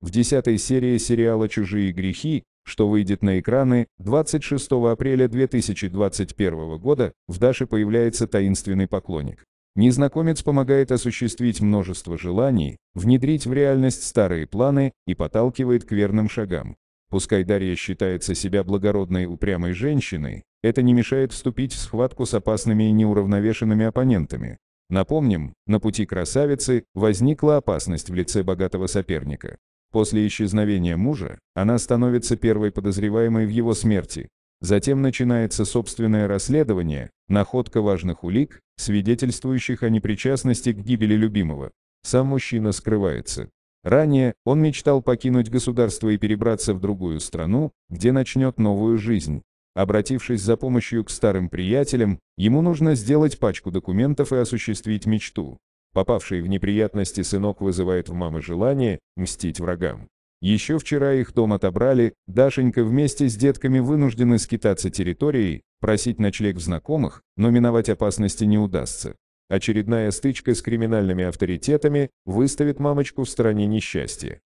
В 10 серии сериала «Чужие грехи», что выйдет на экраны 26 апреля 2021 года, в Даше появляется таинственный поклонник. Незнакомец помогает осуществить множество желаний, внедрить в реальность старые планы и подталкивает к верным шагам. Пускай Дарья считается себя благородной упрямой женщиной, это не мешает вступить в схватку с опасными и неуравновешенными оппонентами. Напомним, на пути красавицы возникла опасность в лице богатого соперника. После исчезновения мужа она становится первой подозреваемой в его смерти. Затем начинается собственное расследование, находка важных улик, свидетельствующих о непричастности к гибели любимого. Сам мужчина скрывается. Ранее он мечтал покинуть государство и перебраться в другую страну, где начнет новую жизнь. Обратившись за помощью к старым приятелям, ему нужно сделать пачку документов и осуществить мечту. Попавший в неприятности сынок вызывает в мамы желание мстить врагам. Еще вчера их дом отобрали, Дашенька вместе с детками вынуждены скитаться территорией, просить ночлег в знакомых, но миновать опасности не удастся. Очередная стычка с криминальными авторитетами выставит мамочку в стороне несчастья.